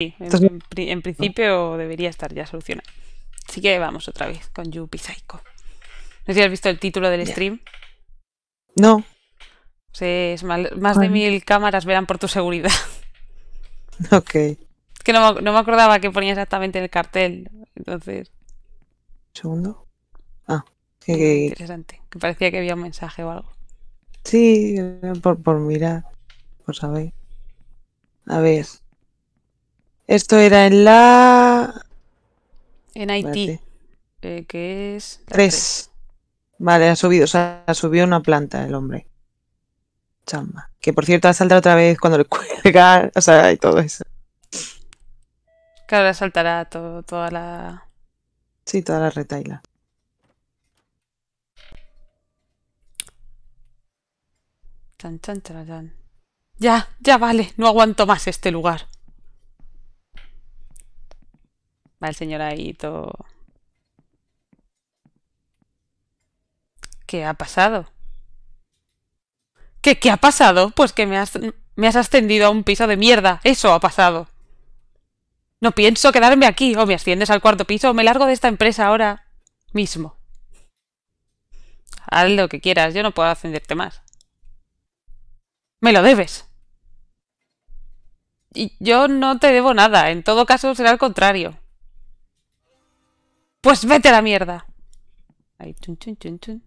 Sí, en, principio debería estar ya solucionado. Así que vamos otra vez con Yuppie Psycho. No sé si has visto el título del stream. No. más de mil cámaras verán por tu seguridad. Ok. Es que no, me acordaba que ponía exactamente en el cartel. Entonces. Segundo. Ah, sí. Interesante. Que parecía que había un mensaje o algo. Sí, por, por mirar. Por saber. A ver. Esto era en la... En Haití, eh, que es... tres. Vale, ha subido, o sea, ha una planta el hombre. Chamba. Que por cierto, saltar otra vez cuando le cuelga, o sea, y todo eso. Claro, saltará toda la... Sí, toda la retaila. Chan, chan, chan, Ya, ya vale, no aguanto más este lugar. Va el señor ¿Qué ha pasado? ¿Qué, ha pasado? Pues que me has, me has ascendido a un piso de mierda. Eso ha pasado. No pienso quedarme aquí. O me asciendes al cuarto piso o me largo de esta empresa ahora mismo. Haz lo que quieras, yo no puedo ascenderte más. Me lo debes. Y yo no te debo nada, en todo caso será al contrario. Pues vete a la mierda. Ahí, chun, chun, Que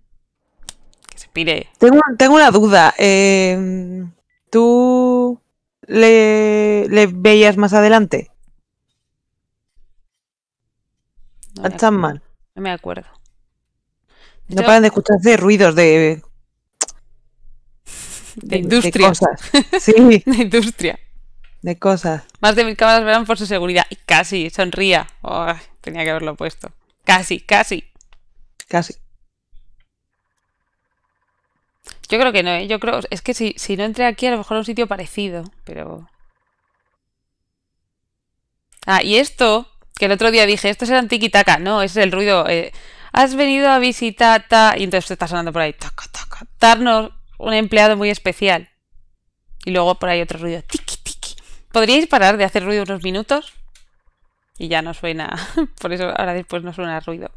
se pire. Tengo, una duda. Eh, ¿Tú le, veías más adelante? No mal. No me acuerdo. No paran de escucharse ruidos de. De, industria. De cosas. Sí. de industria. De cosas. Más de mil cámaras verán por su seguridad. Y casi, sonría. tenía que haberlo puesto. Casi, casi. Casi. Yo creo que no, ¿eh? Yo creo. Es que si, si no entré aquí, a lo mejor a un sitio parecido, pero. Ah, y esto, que el otro día dije, esto es el antiquitaca. No, es el ruido. Eh, has venido a visitar. Ta... Y entonces te estás sonando por ahí. Taca, taca. un empleado muy especial. Y luego por ahí otro ruido. Tiki, tiki. ¿Podríais parar de hacer ruido unos minutos? y ya no suena, por eso ahora después no suena ruido.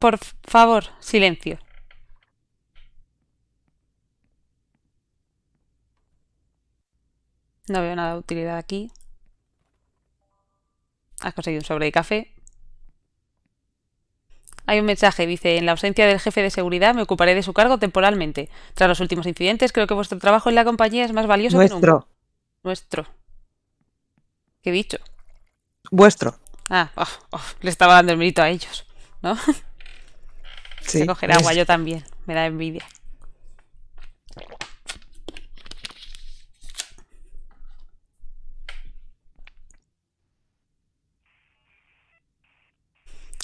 Por favor, silencio. No veo nada de utilidad aquí. Has conseguido un sobre de café. Hay un mensaje, dice, en la ausencia del jefe de seguridad me ocuparé de su cargo temporalmente. Tras los últimos incidentes, creo que vuestro trabajo en la compañía es más valioso que nunca. Nuestro. Qué bicho. Vuestro. Ah, oh, oh, le estaba dando el mérito a ellos, ¿no? Se cogerá agua yo también, me da envidia.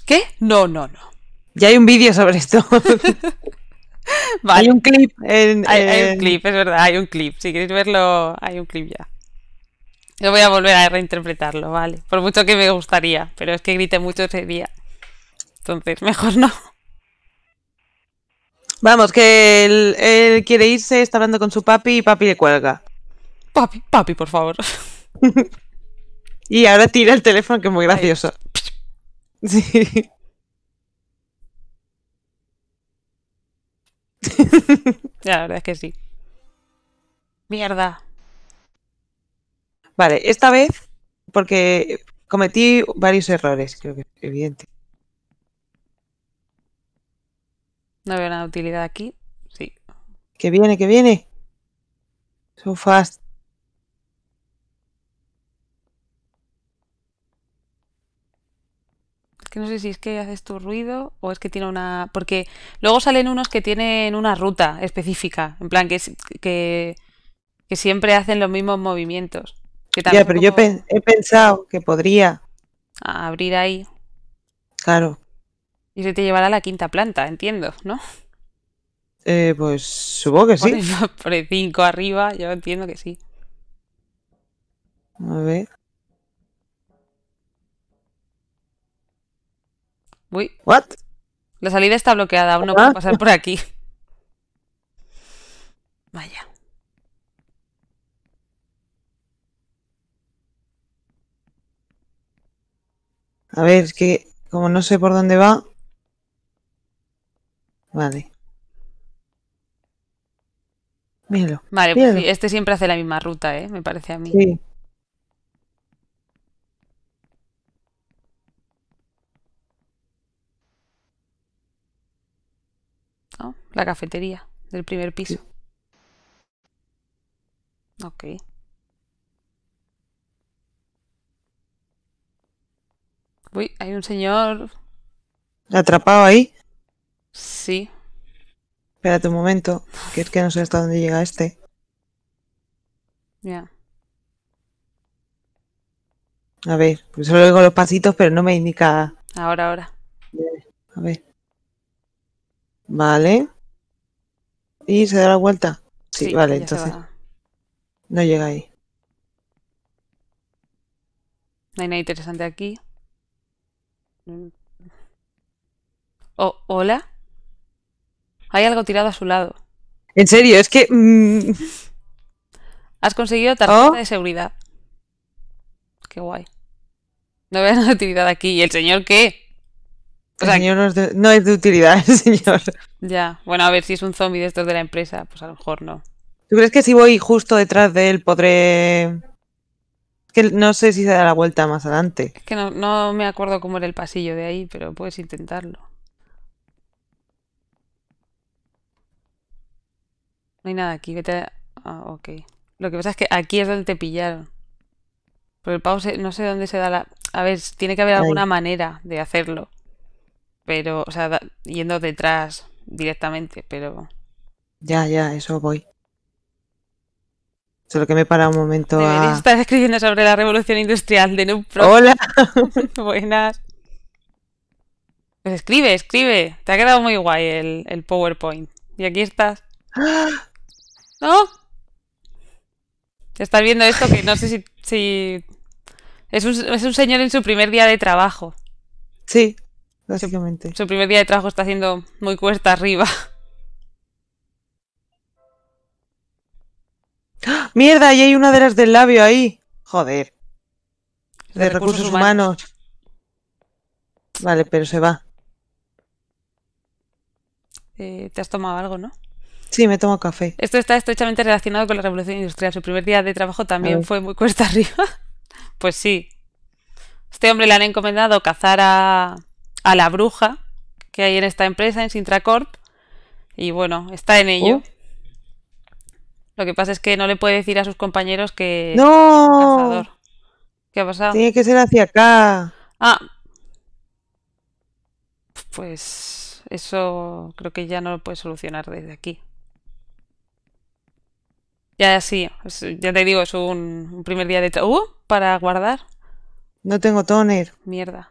¿Qué? No, no, no. Ya hay un vídeo sobre esto. vale. Hay un clip. hay un clip, es verdad, hay un clip. Si queréis verlo, hay un clip ya. Yo voy a volver a reinterpretarlo, vale. Por mucho que me gustaría, pero es que grité mucho ese día. Entonces, mejor no. Vamos, que él, quiere irse, está hablando con su papi y papi le cuelga. Papi, papi, por favor. y ahora tira el teléfono, que es muy gracioso. Sí. la verdad es que sí. Mierda. Vale, esta vez, porque cometí varios errores, creo que es evidente. No veo de utilidad aquí. Sí. Que viene, que viene. So fast. Es que no sé si es que haces tu ruido o es que tiene una... Porque luego salen unos que tienen una ruta específica, en plan que, que siempre hacen los mismos movimientos ya, pero yo he pensado que podría. abrir ahí. Claro. Y se te llevará a la quinta planta, entiendo, ¿no? Eh, pues supongo que sí. Por el 5 arriba, yo entiendo que sí. A ver. Uy. ¿What? La salida está bloqueada, aún no puedo pasar por aquí. Vaya. A ver, es que como no sé por dónde va... Vale. Míralo. Vale, Pues este siempre hace la misma ruta, ¿eh? Me parece a mí. Sí. Ah, la cafetería del primer piso. Ok. Uy, hay un señor. ¿Atrapado ahí? Sí. Espérate un momento, que es que no sé hasta dónde llega este. Ya. A ver, pues solo oigo los pasitos, pero no me indica. Ahora, ahora. A ver. Vale. ¿Y se da la vuelta? Sí, sí vale, entonces. No llega ahí. No hay nada interesante aquí. Oh, ¿Hola? Hay algo tirado a su lado. En serio, es que... Mm. Has conseguido tarjeta ¿Oh? de seguridad. Qué guay. No veo nada de utilidad aquí. ¿Y el señor qué? O sea, el señor no es, de, utilidad, el señor. Ya, bueno, a ver si es un zombie de estos de la empresa, pues a lo mejor no. ¿Tú crees que si voy justo detrás de él podré que no sé si se da la vuelta más adelante. Es que no, me acuerdo cómo era el pasillo de ahí, pero puedes intentarlo. No hay nada aquí, Ah, ok. Lo que pasa es que aquí es donde te pillaron. Pero el pavo no sé dónde se da la... A ver, tiene que haber alguna manera de hacerlo. Pero, o sea, yendo detrás directamente, pero... Ya, ya, eso voy. Solo que me he parado un momento a... escribiendo sobre la revolución industrial de Noob Pro. Hola. Buenas. Pues escribe, escribe. Te ha quedado muy guay el, PowerPoint. Y aquí estás. ¿No? Estás viendo esto que no sé si... Es, un, señor en su primer día de trabajo. Sí, básicamente. su primer día de trabajo está haciendo muy cuesta arriba. ¡Ah! ¡Mierda! ¡Y hay una de las del labio ahí. Joder. De, recursos, humanos. Vale, pero se va. Eh, te has tomado algo, ¿no? Sí, me tomo café. Esto está estrechamente relacionado con la revolución industrial. Su primer día de trabajo también fue muy cuesta arriba. pues sí. Este hombre le han encomendado cazar a, a la bruja que hay en esta empresa, en Sintracorp. Y bueno, está en ello. Oh. Lo que pasa es que no le puede decir a sus compañeros que... ¡No! ¿Qué ha pasado? Tiene que ser hacia acá. Ah. Pues eso creo que ya no lo puede solucionar desde aquí. Ya sí, ya te digo, es un, primer día de... ¡Uh! Para guardar. No tengo toner. Mierda.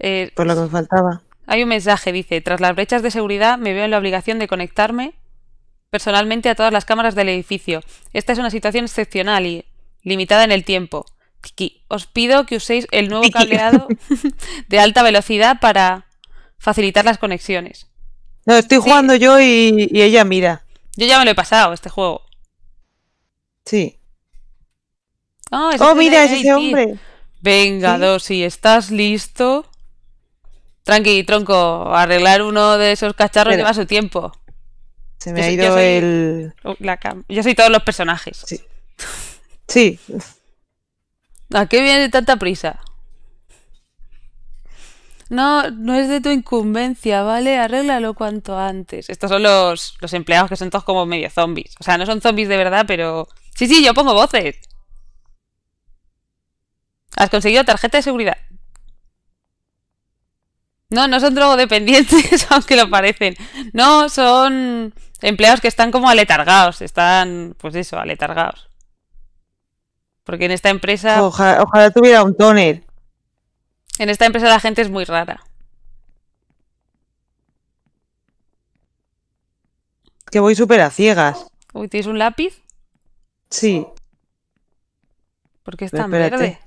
Eh, Por lo que me faltaba. Hay un mensaje, dice, tras las brechas de seguridad me veo en la obligación de conectarme personalmente a todas las cámaras del edificio. Esta es una situación excepcional y limitada en el tiempo. os pido que uséis el nuevo cableado de alta velocidad para facilitar las conexiones. No, estoy jugando yo y, ella mira. Yo ya me lo he pasado, este juego. Sí. Ah, oh, mira, es ese hombre. Venga, sí. si ¿estás listo? Tranqui, tronco, arreglar uno de esos cacharros lleva su tiempo. Se me ha ido el. Oh, la Yo soy todos los personajes. Sí. sí. ¿A qué viene tanta prisa? No, no es de tu incumbencia, ¿vale? Arréglalo cuanto antes. Estos son los, los empleados que son todos como medio zombies. O sea, no son zombies de verdad, pero. Sí, sí, yo pongo voces. Has conseguido tarjeta de seguridad. No, no son drogodependientes, aunque lo parecen. No, son empleados que están como aletargados, están, pues eso, aletargados. Porque en esta empresa... Ojalá, tuviera un tóner. En esta empresa la gente es muy rara. Que voy súper a ciegas. Uy, ¿tienes un lápiz? Sí. porque qué es tan verde?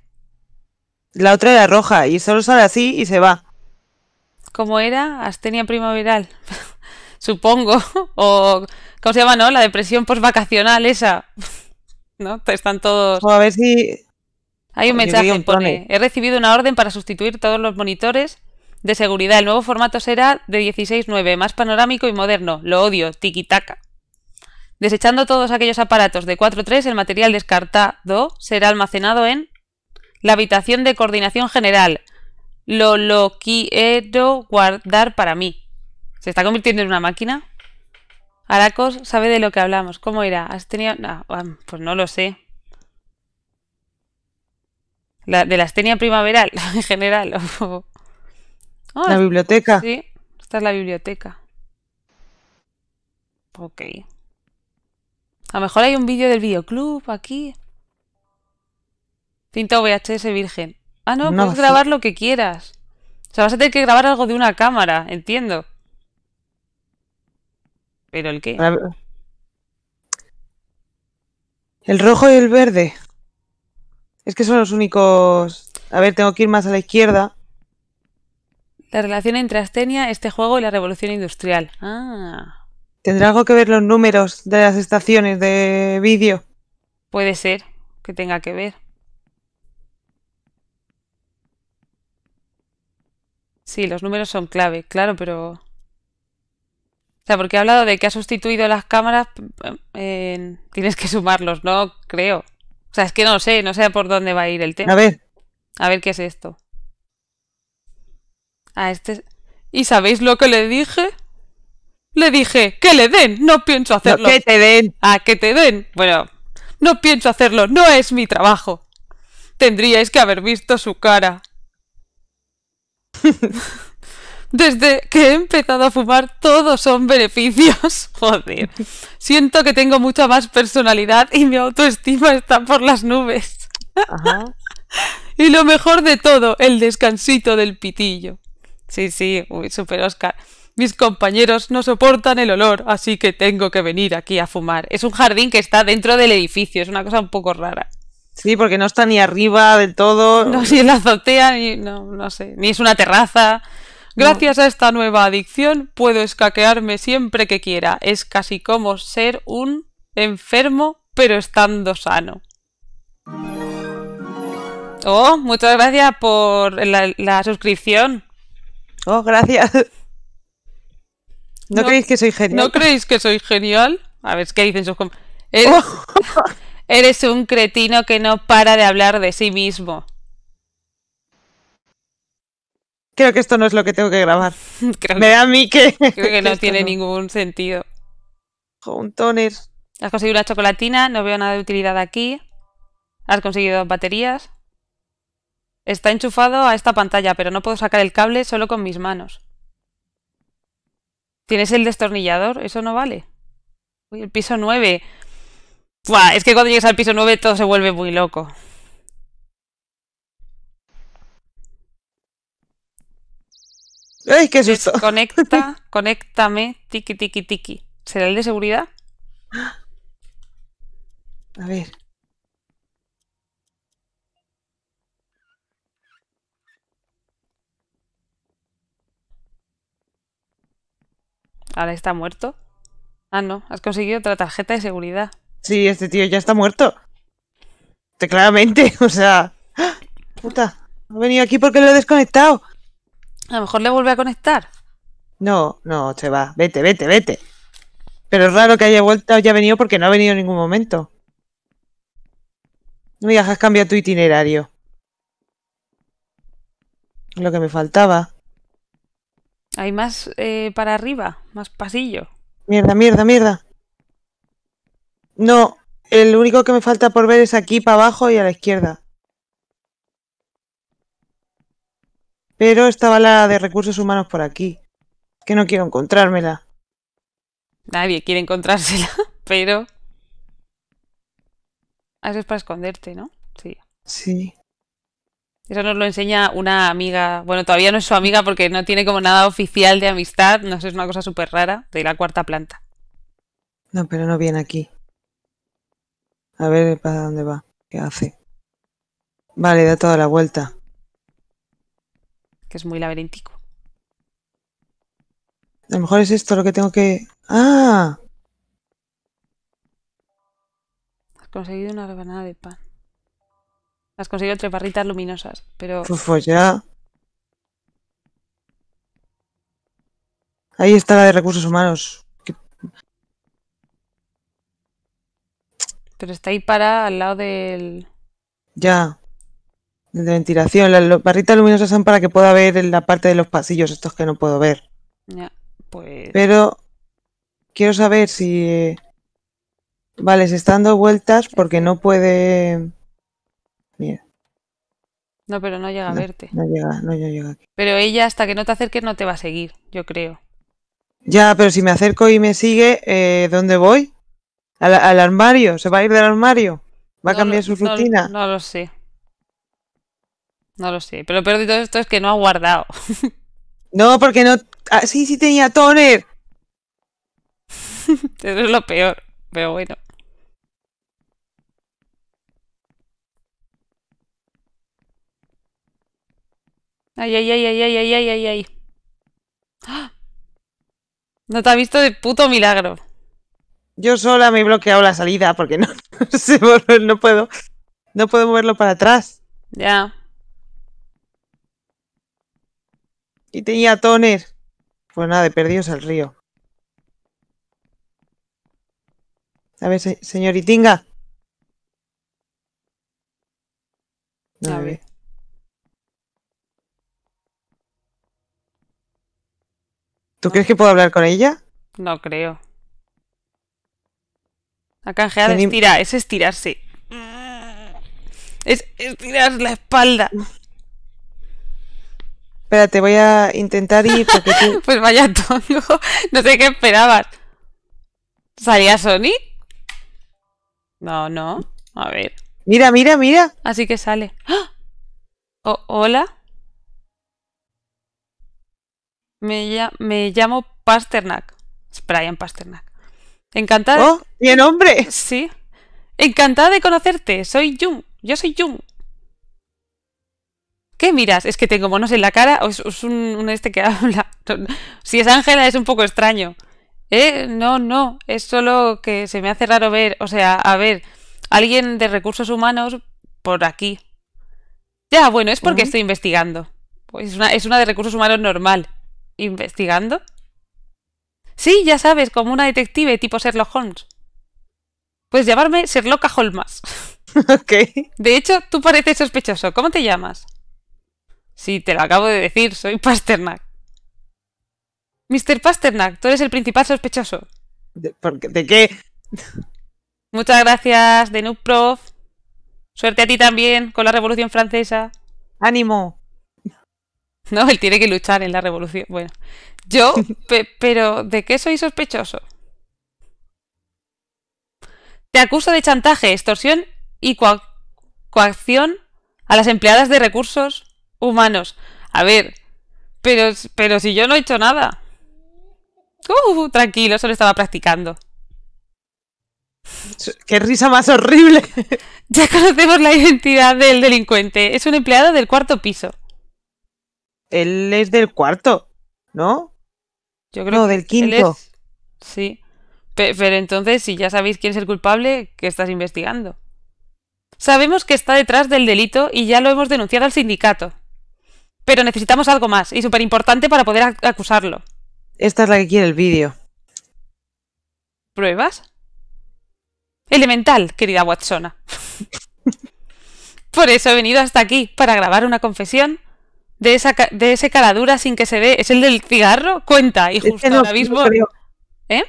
La otra era roja y solo sale así y se va. ¿Cómo era? Astenia primaveral. supongo. O, ¿cómo se llama, no? La depresión post-vacacional esa. ¿No? Pues están todos... a ver si... Hay un mensaje, pone, he recibido una orden para sustituir todos los monitores de seguridad. El nuevo formato será de 16.9, más panorámico y moderno. Lo odio, tiki-taka Desechando todos aquellos aparatos de 4.3, el material descartado será almacenado en la habitación de coordinación general. Lo, lo quiero guardar para mí. ¿Se está convirtiendo en una máquina? Aracos sabe de lo que hablamos. ¿Cómo era? ¿Has tenido...? pues no lo sé. ¿De la astenia primaveral en general? Ah, la biblioteca. Sí, esta es la biblioteca. Ok. A lo mejor hay un vídeo del videoclub aquí. Cinta VHS virgen. Ah, no, puedes grabar lo que quieras. O sea, vas a tener que grabar algo de una cámara, entiendo. ¿Pero el qué? El rojo y el verde. Es que son los únicos... A ver, tengo que ir más a la izquierda. La relación entre Astenia, este juego y la revolución industrial. Ah. ¿Tendrá algo que ver los números de las estaciones de vídeo? Puede ser que tenga que ver. Sí, los números son clave, claro, pero sea, porque he hablado de que ha sustituido las cámaras, eh, tienes que sumarlos, ¿no? Creo. O sea, es que no sé, no sé por dónde va a ir el tema. A ver. A ver qué es esto. A este... ¿Y sabéis lo que le dije? Le dije, que le den, no pienso hacerlo. que te den. Ah, que te den. Bueno, no pienso hacerlo, no es mi trabajo. Tendríais que haber visto su cara. Desde que he empezado a fumar, todos son beneficios. Joder. Siento que tengo mucha más personalidad y mi autoestima está por las nubes. Ajá. Y lo mejor de todo, el descansito del pitillo. Sí, sí, uy, super Oscar. Mis compañeros no soportan el olor, así que tengo que venir aquí a fumar. Es un jardín que está dentro del edificio, es una cosa un poco rara. Sí, porque no está ni arriba del todo. No, si en la azotea, ni, no, no sé, ni es una terraza. Gracias a esta nueva adicción puedo escaquearme siempre que quiera. Es casi como ser un enfermo pero estando sano. Oh, muchas gracias por la, suscripción. Oh, gracias. ¿No, creéis que soy genial? ¿No creéis que soy genial? A ver, ¿qué dicen sus compañeros oh. eres un cretino que no para de hablar de sí mismo. Creo que esto no es lo que tengo que grabar. Me da a mí que. Creo que no tiene ningún sentido. Un Has conseguido una chocolatina, no veo nada de utilidad aquí. Has conseguido dos baterías. Está enchufado a esta pantalla, pero no puedo sacar el cable solo con mis manos. ¿Tienes el destornillador? Eso no vale. Uy, el piso 9. es que cuando llegues al piso 9 todo se vuelve muy loco. ¡Ay, qué susto! Conecta, conéctame, tiki, tiki, tiki. ¿Será el de seguridad? A ver. Ahora está muerto. Ah, no, has conseguido otra tarjeta de seguridad. Sí, este tío ya está muerto. Te, claramente, o sea. ¡ah! Puta, He venido aquí porque lo he desconectado. A lo mejor le vuelve a conectar. No, no, se va. Vete, vete, vete. Pero es raro que haya vuelto o haya venido porque no ha venido en ningún momento. No me has cambiado tu itinerario. Lo que me faltaba. Hay más eh, para arriba, más pasillo. Mierda, mierda, mierda. No, el único que me falta por ver es aquí para abajo y a la izquierda. Pero estaba la de recursos humanos por aquí. Que no quiero encontrármela. Nadie quiere encontrársela, pero... Ah, eso es para esconderte, ¿no? Sí. Sí. Eso nos lo enseña una amiga. Bueno, todavía no es su amiga porque no tiene como nada oficial de amistad. No sé, es una cosa súper rara de la cuarta planta. No, pero no viene aquí. A ver para dónde va. ¿Qué hace? Vale, da toda la vuelta que es muy laberíntico. A lo mejor es esto lo que tengo que... ¡Ah! Has conseguido una rebanada de pan. Has conseguido tres barritas luminosas, pero... Pues ya... Ahí está la de recursos humanos. Pero está ahí para al lado del... Ya de ventilación. Las barritas luminosas son para que pueda ver en la parte de los pasillos, estos que no puedo ver. Ya, pues... Pero quiero saber si... Eh, vale, se están dando vueltas porque no puede... No, pero no llega a verte. No llega, no llega aquí. Pero ella hasta que no te acerques no te va a seguir, yo creo. Ya, pero si me acerco y me sigue, eh, ¿dónde voy? ¿Al, armario? ¿Se va a ir del armario? ¿Va a cambiar su rutina? no lo sé. No lo sé. Pero lo peor de todo esto es que no ha guardado. No, porque no. Ah, sí, sí tenía toner. Eso es lo peor. Pero bueno. Ay, ay, ay, ay, ay, ay, ay, ay, ay. No te ha visto de puto milagro. Yo sola me he bloqueado la salida porque no, no, no puedo. No puedo moverlo para atrás. Ya. Y tenía Toner. Pues nada, de perdidos al río. A ver, señor señoritinga. a ver. ¿Tú crees que puedo hablar con ella? No creo. La canjeada estira, es estirarse. Es estirar la espalda. te voy a intentar ir porque pues vaya tongo. No sé qué esperabas. ¿Salía sony No, no. A ver. Mira, mira, mira. Así que sale. ¡Ah! ¿Hola? Me, me, llamo Pasternak. Es Brian Pasternak. encantado ¡Oh! ¡Bien hombre! Sí. Encantada de conocerte. Soy Jung. Yo soy Jung. ¿Qué miras? Es que tengo monos en la cara o es, un, este que habla. Si es Ángela es un poco extraño. Eh, no, no, es solo que se me hace raro ver, o sea, a ver, alguien de recursos humanos por aquí. Ya, bueno, es porque estoy investigando. Pues es una de recursos humanos normal. ¿Investigando? Sí, ya sabes, como una detective tipo Sherlock Holmes. Puedes llamarme Sherlock Holmes. ok. De hecho, tú pareces sospechoso. ¿Cómo te llamas? Sí, te lo acabo de decir, soy Pasternak. Mr. Pasternak, tú eres el principal sospechoso. ¿De, qué, Muchas gracias, Denub Prof. Suerte a ti también con la Revolución Francesa. ¡Ánimo! No, él tiene que luchar en la Revolución. Bueno, yo, pero ¿de qué soy sospechoso? Te acuso de chantaje, extorsión y coacción a las empleadas de recursos humanos. A ver, pero, pero si yo no he hecho nada. Uh, tranquilo, solo estaba practicando. ¡Qué risa más horrible! Ya conocemos la identidad del delincuente. Es un empleado del cuarto piso. Él es del cuarto, ¿no? Yo creo no, del quinto. Sí. pero entonces, si ya sabéis quién es el culpable, ¿qué estás investigando? Sabemos que está detrás del delito y ya lo hemos denunciado al sindicato pero necesitamos algo más y súper importante para poder acusarlo. Esta es la que quiere el vídeo. ¿Pruebas? Elemental, querida Watsona. Por eso he venido hasta aquí, para grabar una confesión de, esa de ese caladura sin que se ve. ¿Es el del cigarro? Cuenta, y justo ahora mismo. No creo. ¿Eh?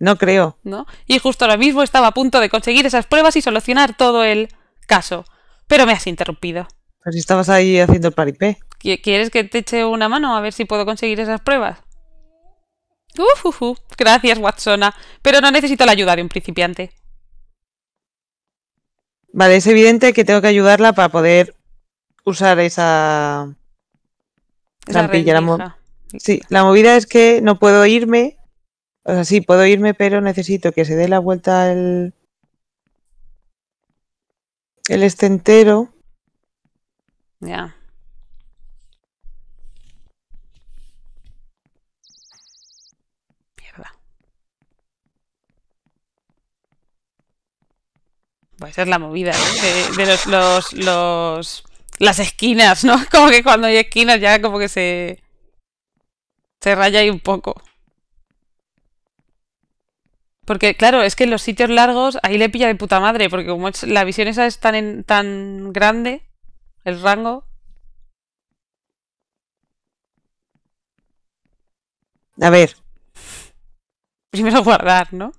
No creo. Y justo ahora mismo estaba a punto de conseguir esas pruebas y solucionar todo el caso. Pero me has interrumpido. Pero pues si estabas ahí haciendo el paripé. ¿Quieres que te eche una mano a ver si puedo conseguir esas pruebas? Gracias, Watsona. Pero no necesito la ayuda de un principiante. Vale, es evidente que tengo que ayudarla para poder usar esa... trampilla. La sí, la movida es que no puedo irme. O sea, sí, puedo irme, pero necesito que se dé la vuelta el... El estentero. Ya. Pues esa es la movida de, los, los, las esquinas, ¿no? Como que cuando hay esquinas ya como que se, se raya ahí un poco. Porque claro, es que en los sitios largos ahí le pilla de puta madre, porque como la visión esa es tan, en, tan grande, el rango... A ver. Primero guardar, ¿no?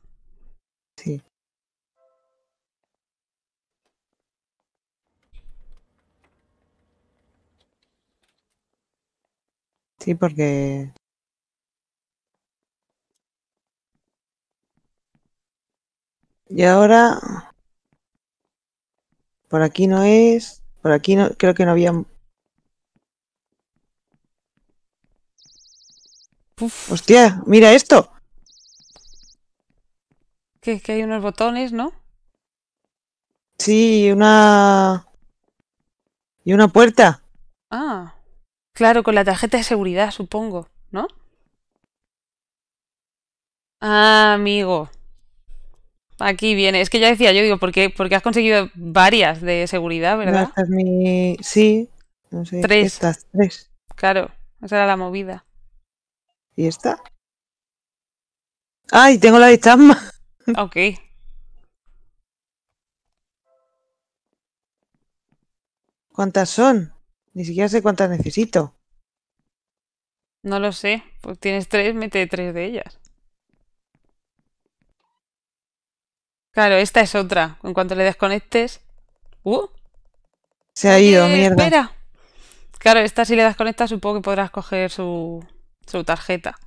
Sí, porque... Y ahora... Por aquí no es... Por aquí no... Creo que no había... ¡Hostia! ¡Mira esto! Que, que hay unos botones, ¿no? Sí, una... Y una puerta. Ah. Claro, con la tarjeta de seguridad, supongo, ¿no? Ah, amigo. Aquí viene. Es que ya decía yo, digo, ¿por qué, porque has conseguido varias de seguridad, ¿verdad? Sí, Tres. Estas, tres. Claro, esa era la movida. ¿Y esta? ¡Ay, tengo la de Ok. ¿Cuántas son? Ni siquiera sé cuántas necesito. No lo sé. Pues tienes tres, mete tres de ellas. Claro, esta es otra. En cuanto le desconectes... ¡Uh! Se ha ido, mierda. Espera. Claro, esta si le desconectas supongo que podrás coger su tarjeta.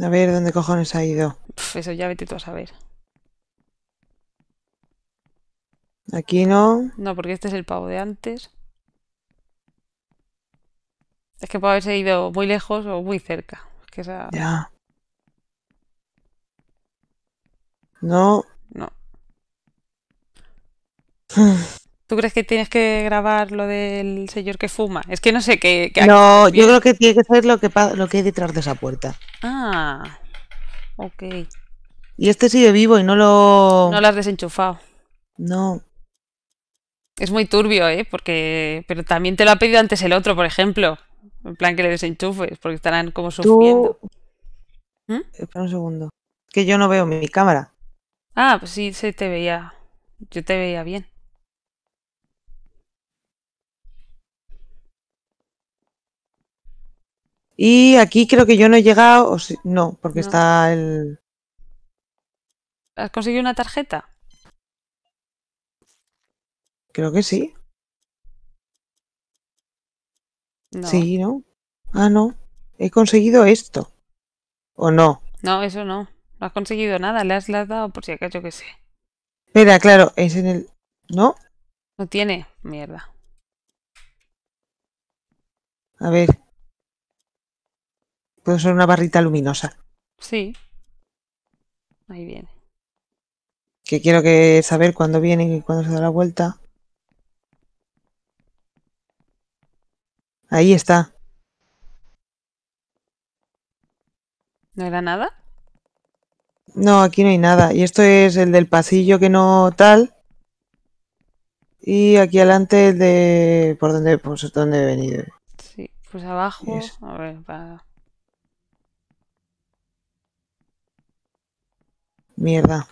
A ver, ¿dónde cojones ha ido? eso ya vete tú a saber. Aquí no. No, porque este es el pavo de antes. Es que puede haberse ido muy lejos o muy cerca. Es que esa... Ya. No. No. ¿Tú crees que tienes que grabar lo del señor que fuma? Es que no sé qué. no, yo creo que tiene que saber lo que, hay detrás de esa puerta. Ah, ok. Y este sigue vivo y no lo. No lo has desenchufado. No. Es muy turbio, ¿eh? Porque. Pero también te lo ha pedido antes el otro, por ejemplo. En plan que le desenchufes, porque estarán como sufriendo. ¿Mm? Espera un segundo. Que yo no veo mi cámara. Ah, pues sí, se te veía. Yo te veía bien. Y aquí creo que yo no he llegado, o no, porque está el... ¿Has conseguido una tarjeta? Creo que sí. Sí, ¿no? Ah, no. He conseguido esto. ¿O no? No, eso no. No has conseguido nada. Le has, dado por si acaso, que sé. Espera, claro, es en el... ¿No? No tiene. Mierda. A ver. Puede ser una barrita luminosa. Sí. Ahí viene. Que quiero que saber cuándo viene y cuándo se da la vuelta. Ahí está. ¿No era nada? No, aquí no hay nada. Y esto es el del pasillo que no tal. Y aquí adelante el de... ¿Por dónde, pues, donde he venido? Sí, pues abajo. A ver, para... Mierda.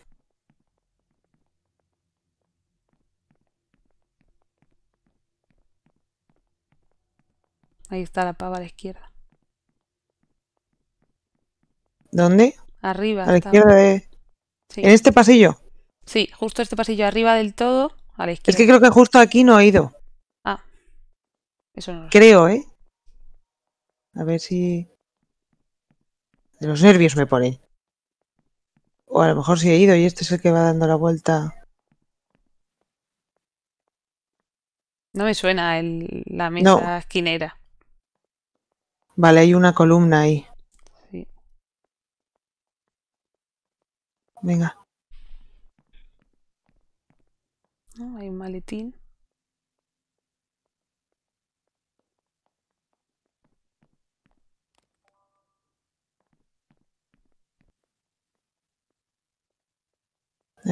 Ahí está la pava a la izquierda. ¿Dónde? Arriba. A la izquierda ¿En este pasillo? Sí, justo este pasillo, arriba del todo, a la izquierda. Es que creo que justo aquí no ha ido. Ah. Eso no Creo, ¿eh? A ver si... De los nervios me pone. O a lo mejor si he ido y este es el que va dando la vuelta. No me suena el, la mesa esquinera. Vale, hay una columna ahí. Sí. Venga. No, hay un maletín.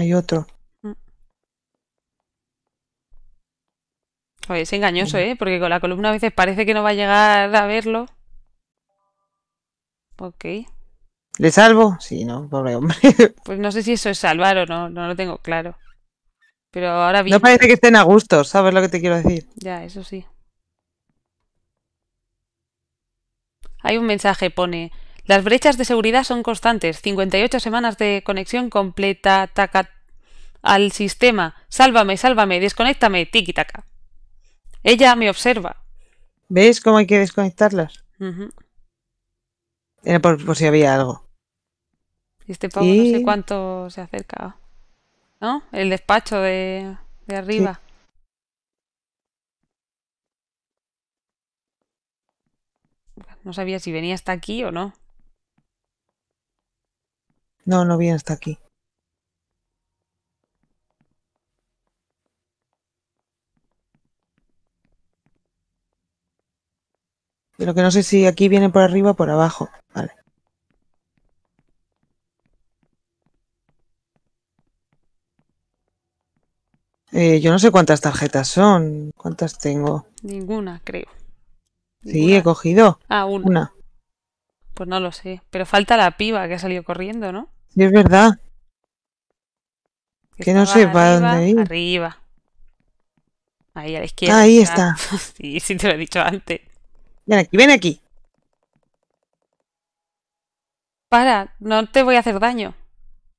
hay otro. Mm. Oye, es engañoso, ¿eh? Porque con la columna a veces parece que no va a llegar a verlo. Ok. ¿Le salvo? Sí, ¿no? Pobre hombre. Pues no sé si eso es salvar o no, no lo tengo claro. Pero ahora bien... No parece que estén a gusto, ¿sabes lo que te quiero decir? Ya, eso sí. Hay un mensaje, pone... Las brechas de seguridad son constantes. 58 semanas de conexión completa al sistema. Sálvame, sálvame, desconéctame, tiki taca. Ella me observa. ¿Ves cómo hay que desconectarlas? Era por, si había algo. Este pavo no sé cuánto se acerca. ¿No? El despacho de, arriba. No sabía si venía hasta aquí o no. No, no viene hasta aquí. Pero que no sé si aquí viene por arriba o por abajo. Vale. Eh, yo no sé cuántas tarjetas son. ¿Cuántas tengo? Ninguna, creo. Sí, he cogido. Ah, una. una. Pues no lo sé. Pero falta la piba que ha salido corriendo, ¿no? es verdad. Que, no sé para dónde ir. Arriba. Ahí a la izquierda. Ahí está. sí, sí te lo he dicho antes. Ven aquí, ven aquí. Para, no te voy a hacer daño.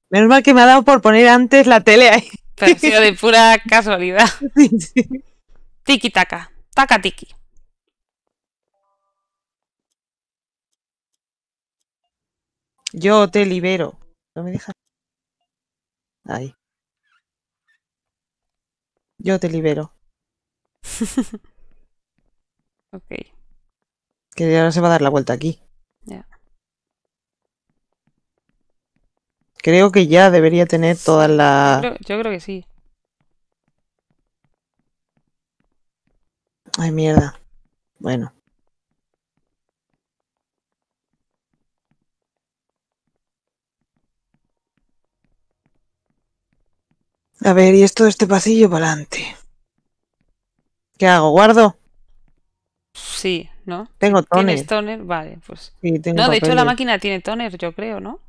Menos mal que me ha dado por poner antes la tele ahí. Pero ha sido de pura casualidad. Tiki taca, taca tiki. Yo te libero. No me deja. Ahí. Yo te libero. ok. Que ahora se va a dar la vuelta aquí. Creo que ya debería tener toda la... yo creo que sí. Ay, mierda. Bueno. A ver, y esto de este pasillo para adelante. ¿Qué hago? ¿Guardo? Sí, ¿no? Tengo toner. ¿Tienes toner? Vale, pues. no, de hecho la máquina tiene toner, yo creo, ¿no?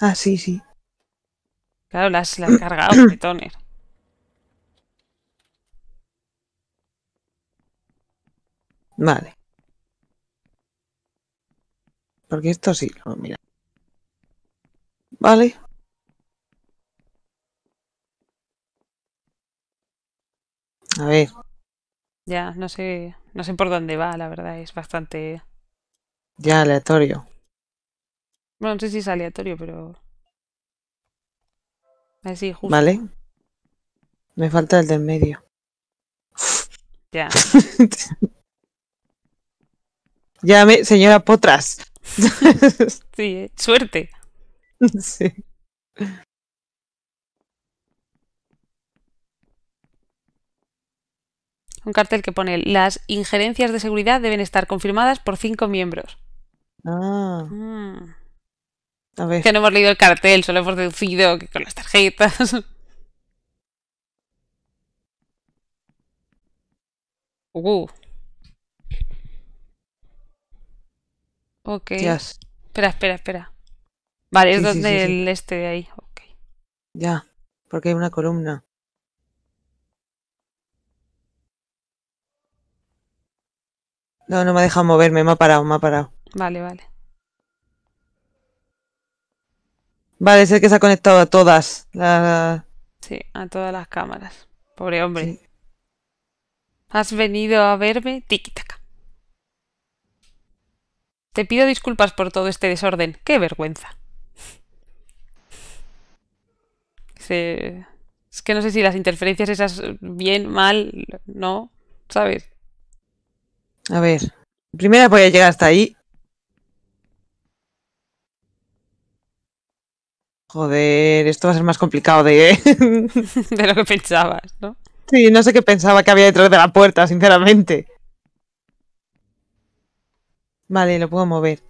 Ah, sí, sí. Claro, la has, cargado de toner. Vale. Porque esto sí, lo mira. Vale. Ya, no sé, no sé por dónde va, la verdad, es bastante... Ya, aleatorio. Bueno, no sé si es aleatorio, pero... Así, justo. Vale. Me falta el del medio. Ya. Llame, señora Potras. sí, ¿eh? suerte. Sí. un cartel que pone las injerencias de seguridad deben estar confirmadas por cinco miembros. Ah. Mm. Que no hemos leído el cartel, solo hemos deducido que con las tarjetas. Uh. Ok. Espera, espera, espera. Vale, es donde el este de ahí. Ya, porque hay una columna. No, no me ha dejado moverme, me ha parado, me ha parado. Vale, vale. Vale, sé que se ha conectado a todas Sí, a todas las cámaras. Pobre hombre. Has venido a verme, tiki Te pido disculpas por todo este desorden. ¡Qué vergüenza! Es que no sé si las interferencias esas bien, mal, no, ¿sabes? A ver. Primero voy a llegar hasta ahí. Joder, esto va a ser más complicado de... ¿eh? de lo que pensabas, ¿no? Sí, no sé qué pensaba que había detrás de la puerta, sinceramente. Vale, lo puedo mover.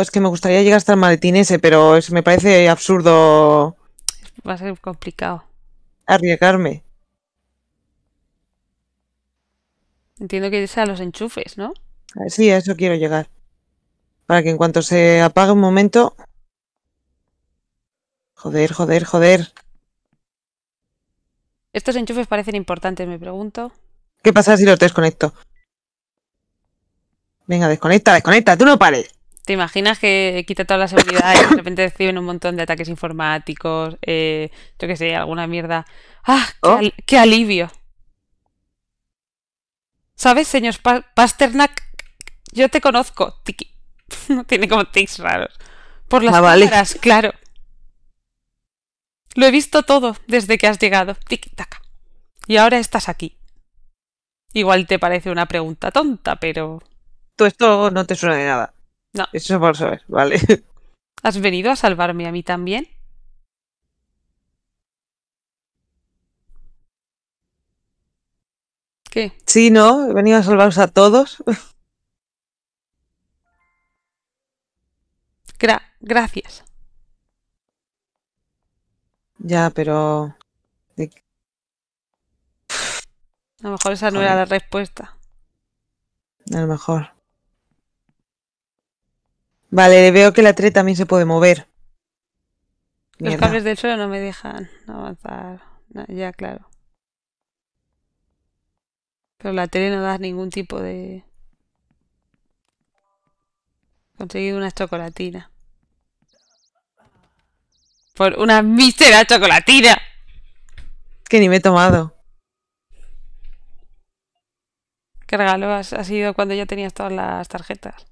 es que me gustaría llegar hasta el maletín ese, pero es, me parece absurdo. Va a ser complicado. Arriesgarme. Entiendo que sea los enchufes, ¿no? Sí, a eso quiero llegar. Para que en cuanto se apague un momento. Joder, joder, joder. Estos enchufes parecen importantes, me pregunto. ¿Qué pasa si los desconecto? Venga, desconecta, desconecta, tú no pares. ¿Te imaginas que quita toda la seguridad y de repente reciben un montón de ataques informáticos? Eh, yo qué sé, alguna mierda. ¡Ah! ¡Qué, oh. alivio! ¿Sabes, señor Pasternak? Yo te conozco. Tiki. no tiene como tics raros. Por las ah, claro. Lo he visto todo desde que has llegado. Tiki taca. Y ahora estás aquí. Igual te parece una pregunta tonta, pero. Todo esto no te suena de nada. No. Eso por saber, vale. ¿Has venido a salvarme a mí también? ¿Qué? Sí, no, he venido a salvaros a todos. gracias. Ya, pero... A lo mejor esa no era la respuesta. A lo mejor. Vale, veo que la 3 también se puede mover. Los cables del suelo no me dejan avanzar. ya, claro. Pero la tele no da ningún tipo de... conseguido una chocolatina. Por una mísera chocolatina. Que ni me he tomado. ¿Qué regalo ha sido cuando ya tenías todas las tarjetas?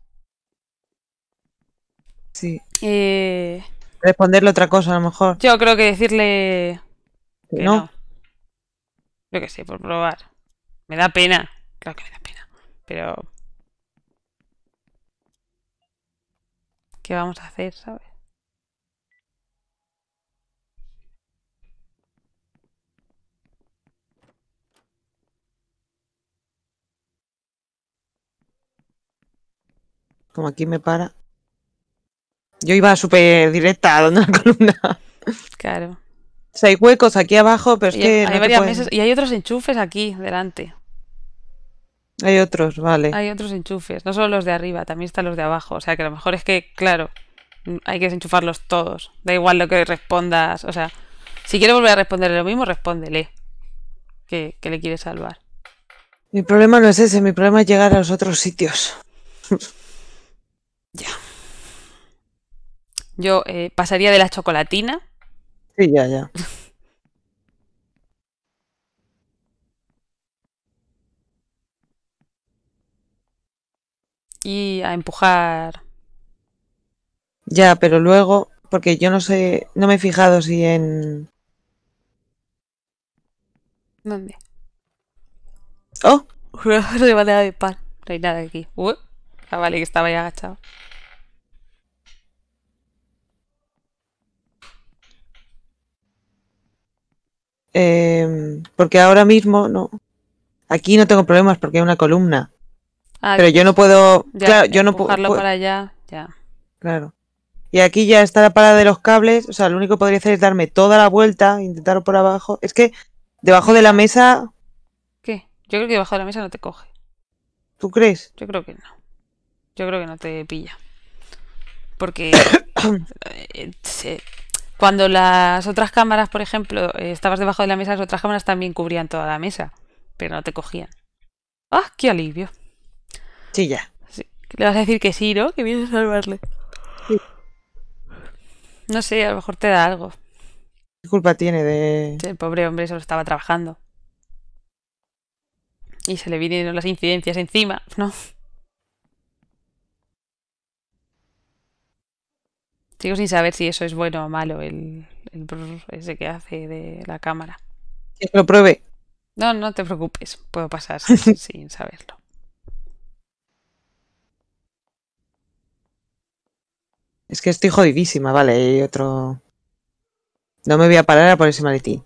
Sí. Eh... Responderle otra cosa, a lo mejor. Yo creo que decirle. Que no. Yo que sé, por probar. Me da pena. Claro que me da pena. Pero. ¿Qué vamos a hacer, sabes? Como aquí me para. Yo iba súper directa donde la columna. Claro. O sea, hay huecos aquí abajo, pero es que. Hay varias mesas y hay otros enchufes aquí delante. Hay otros, vale. Hay otros enchufes, no solo los de arriba, también están los de abajo. O sea, que a lo mejor es que, claro, hay que desenchufarlos todos. Da igual lo que respondas. O sea, si quiere volver a responderle lo mismo, respóndele. Que, que le quiere salvar. Mi problema no es ese, mi problema es llegar a los otros sitios. ya. Yo eh, pasaría de la chocolatina. Sí, ya, ya. y a empujar. Ya, pero luego, porque yo no sé, no me he fijado si en... ¿Dónde? ¡Oh! de nada de pan. No hay nada aquí. Uy, ah, vale, que estaba ya agachado. Eh, porque ahora mismo no. Aquí no tengo problemas porque hay una columna. Ah, pero yo no puedo. claro, yo no puedo. para allá, ya. Claro. Y aquí ya está la parada de los cables. O sea, lo único que podría hacer es darme toda la vuelta, intentar por abajo. Es que debajo de la mesa. ¿Qué? Yo creo que debajo de la mesa no te coge. ¿Tú crees? Yo creo que no. Yo creo que no te pilla. Porque. Eh, cuando las otras cámaras, por ejemplo, eh, estabas debajo de la mesa, las otras cámaras también cubrían toda la mesa, pero no te cogían. ¡Ah, qué alivio! Sí, ya. Le vas a decir que sí, ¿no? Que vienes a salvarle. No sé, a lo mejor te da algo. ¿Qué culpa tiene de...? el pobre hombre solo estaba trabajando. Y se le vinieron las incidencias encima, ¿no? Sigo sin saber si eso es bueno o malo, el, ese que hace de la cámara. Que lo pruebe. No, no te preocupes, puedo pasar sin, saberlo. Es que estoy jodidísima, vale, hay otro... No me voy a parar a por ese maletín.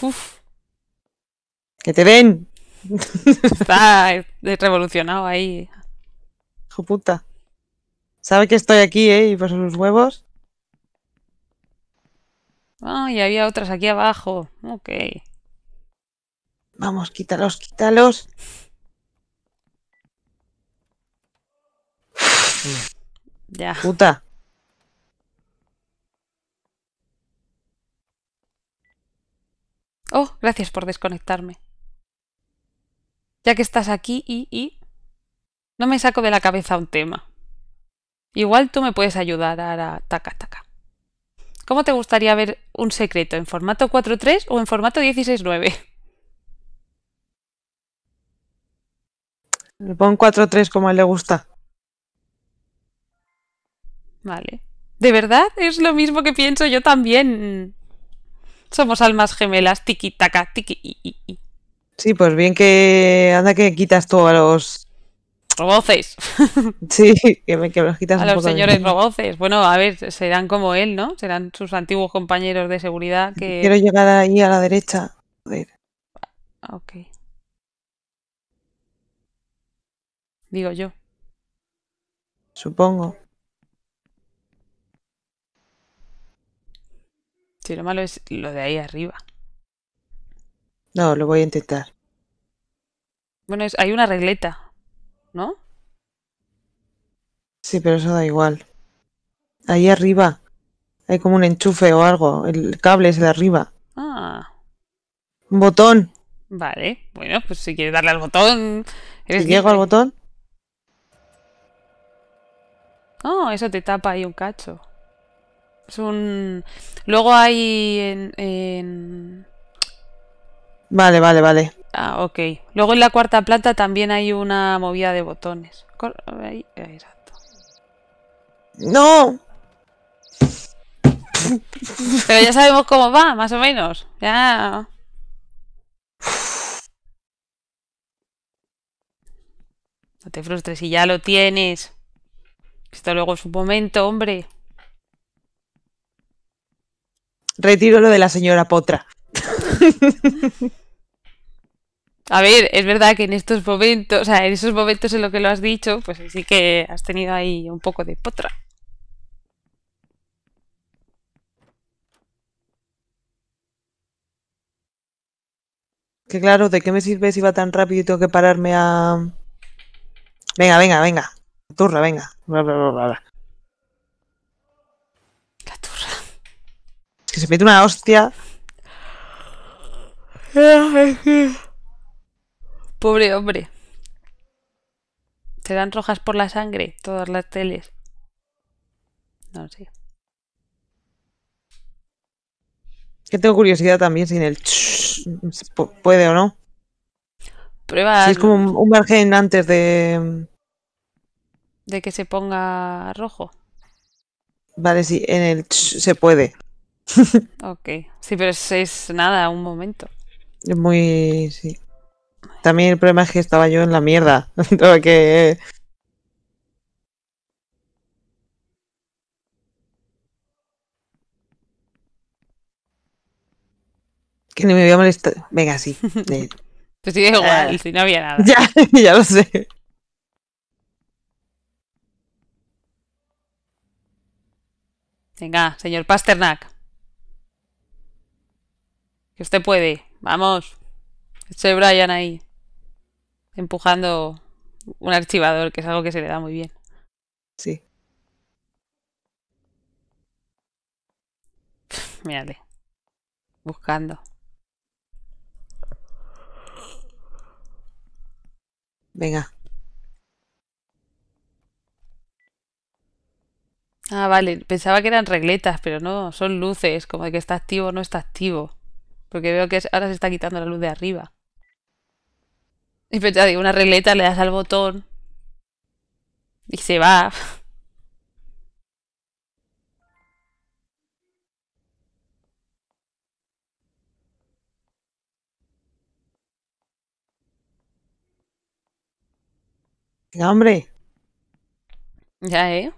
Uf. ¡Que te ven! Está revolucionado ahí. Hijo puta. Sabe que estoy aquí, ¿eh? Y por los huevos. Ah, y había otras aquí abajo. Ok. Vamos, quítalos, quítalos. Ya. Puta. Oh, gracias por desconectarme. Ya que estás aquí y, y no me saco de la cabeza un tema. Igual tú me puedes ayudar a... taca, taca. ¿Cómo te gustaría ver un secreto? ¿En formato 4.3 o en formato 16.9? Le pongo 4.3 como a él le gusta. Vale. ¿De verdad? Es lo mismo que pienso yo también. Somos almas gemelas, tiki taca, tiki i, i, Sí, pues bien que anda que quitas todos. los roboces. Sí, que me, que los quitas A los señores roboces. Bueno, a ver, serán como él, ¿no? Serán sus antiguos compañeros de seguridad que... Quiero llegar ahí a la derecha. A ah, Ok. Digo yo. Supongo. Si lo malo es lo de ahí arriba. No, lo voy a intentar. Bueno, hay una regleta ¿no? Sí, pero eso da igual. Ahí arriba hay como un enchufe o algo. El cable es de arriba. Ah. Un botón. Vale, bueno, pues si quieres darle al botón. ¿eres si al botón. oh, eso te tapa ahí un cacho. Es un. Luego hay en... Vale, vale, vale. Ah, ok. Luego en la cuarta planta también hay una movida de botones. ¡No! Pero ya sabemos cómo va, más o menos. Ya. No te frustres, si ya lo tienes. Esto luego es un momento, hombre. Retiro lo de la señora Potra. A ver, es verdad que en estos momentos, o sea, en esos momentos en los que lo has dicho, pues sí que has tenido ahí un poco de potra. Que claro, ¿de qué me sirve si va tan rápido y tengo que pararme a... Venga, venga, venga. La turra, venga. la turra. que se mete una hostia. Ah, Pobre hombre. Se dan rojas por la sangre todas las teles? No sé. Que tengo curiosidad también si en el puede o no. Prueba. Si es como un, margen antes de. De que se ponga rojo. Vale, sí, en el se puede. ok. Sí, pero es, es nada, un momento. Es muy. Sí. También el problema es que estaba yo en la mierda. que. Que me voy a molestar. Venga, sí. te Pues sí, igual, ah. si no había nada. Ya, ya lo sé. Venga, señor Pasternak. Que usted puede. Vamos. Soy Brian ahí, empujando un archivador, que es algo que se le da muy bien. Sí. Mírale. Buscando. Venga. Ah, vale. Pensaba que eran regletas, pero no, son luces, como de que está activo o no está activo. Porque veo que ahora se está quitando la luz de arriba. Y pues, digo, una regleta, le das al botón y se va. hombre. Ya, ¿eh?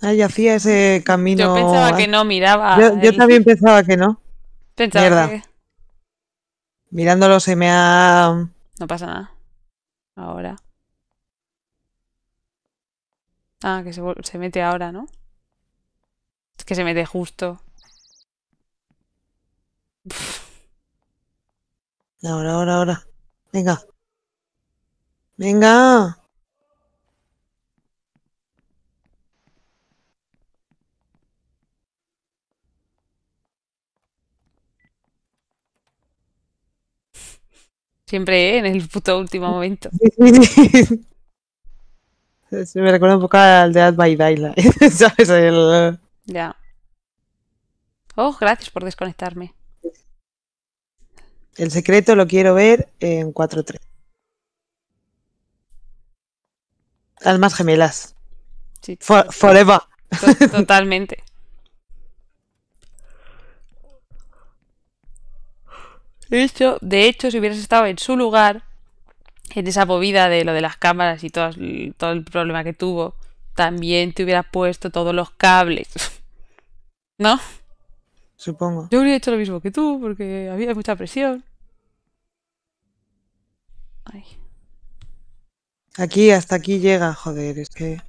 Ah, ya hacía ese camino. Yo pensaba que no miraba. Yo, también pensaba que no. Pensaba que. Mirándolo se me ha. No pasa nada. Ahora. Ah, que se, mete ahora, ¿no? Es que se mete justo. Ahora, ahora, ahora. Venga. Venga. Siempre en el puto último momento. me recuerda un poco al de Ad by Daylight, Ya. Oh, gracias por desconectarme. El secreto lo quiero ver en 4-3. Almas gemelas. forever. totalmente. de hecho, si hubieras estado en su lugar, en esa movida de lo de las cámaras y todo, todo el problema que tuvo, también te hubieras puesto todos los cables. ¿No? Supongo. Yo hubiera hecho lo mismo que tú, porque había mucha presión. Aquí, hasta aquí llega, joder, es que.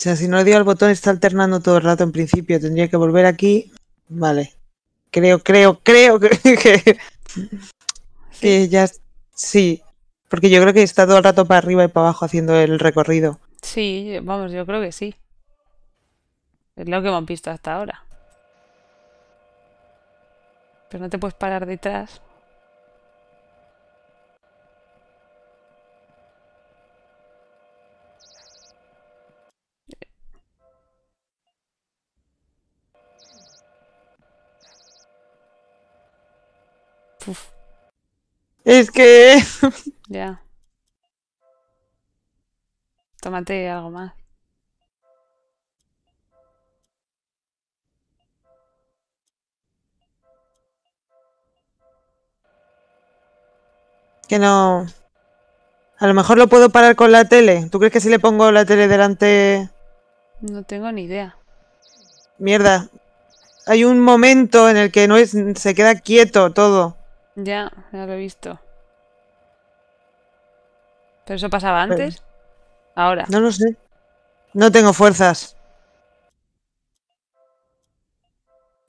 O sea, si no le dio al botón está alternando todo el rato en principio. Tendría que volver aquí. Vale. Creo, creo, creo que, que, ya... Sí. Porque yo creo que está todo el rato para arriba y para abajo haciendo el recorrido. Sí, vamos, yo creo que sí. Es lo que hemos visto hasta ahora. Pero no te puedes parar detrás. Es que... ya. Tómate algo más. Que no... A lo mejor lo puedo parar con la tele. ¿Tú crees que si le pongo la tele delante... No tengo ni idea. Mierda. Hay un momento en el que no es, se queda quieto todo. Ya, ya lo he visto. ¿Pero eso pasaba antes? Ahora. No lo sé. No tengo fuerzas.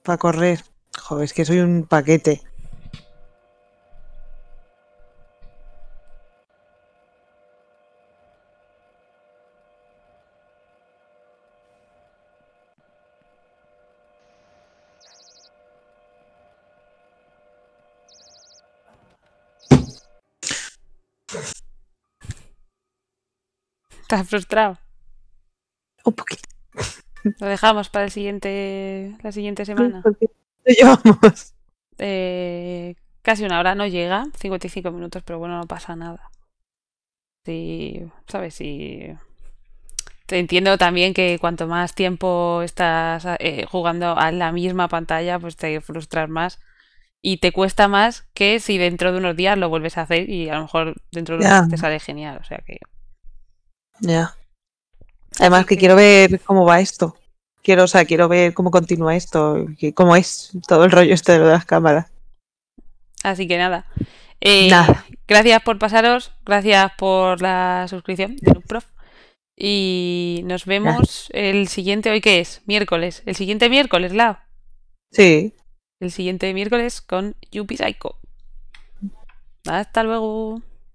Para correr. Joder, es que soy un paquete. Estás frustrado. Un poquito. Lo dejamos para el siguiente, la siguiente semana. Llevamos. Eh, casi una hora no llega, 55 minutos, pero bueno, no pasa nada. Sí, ¿sabes? sí. te entiendo también que cuanto más tiempo estás eh, jugando a la misma pantalla, pues te frustras más y te cuesta más que si dentro de unos días lo vuelves a hacer y a lo mejor dentro de unos días te sale genial. O sea que ya. Además que quiero ver cómo va esto. Quiero, o sea, quiero ver cómo continúa esto, cómo es todo el rollo este de, las cámaras. Así que eh, nada. Gracias por pasaros, gracias por la suscripción de Prof. Y nos vemos el siguiente, ¿hoy qué es? Miércoles. El siguiente miércoles, Lau. Sí. El siguiente miércoles con Yupi Psycho. Hasta luego.